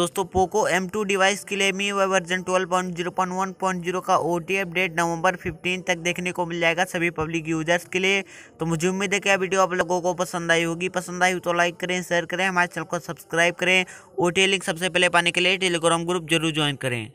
दोस्तों Poco M2 device के लिए मी वर्जन 12.0.1.0 का ओ अपडेट नवंबर 15 तक देखने को मिल जाएगा सभी पब्लिक यूजर्स के लिए तो मुझे उम्मीद है कि यह वीडियो आप लोगों को पसंद आई होगी पसंद आई हो तो लाइक करें शेयर करें हमारे चैनल को सब्सक्राइब करें ओ लिंक सबसे पहले पाने के लिए टेलीग्राम ग्रुप जरूर ज्वाइन करें